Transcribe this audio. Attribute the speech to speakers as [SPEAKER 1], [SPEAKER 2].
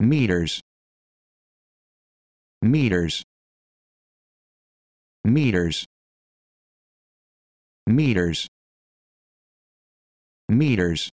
[SPEAKER 1] meters meters meters meters meters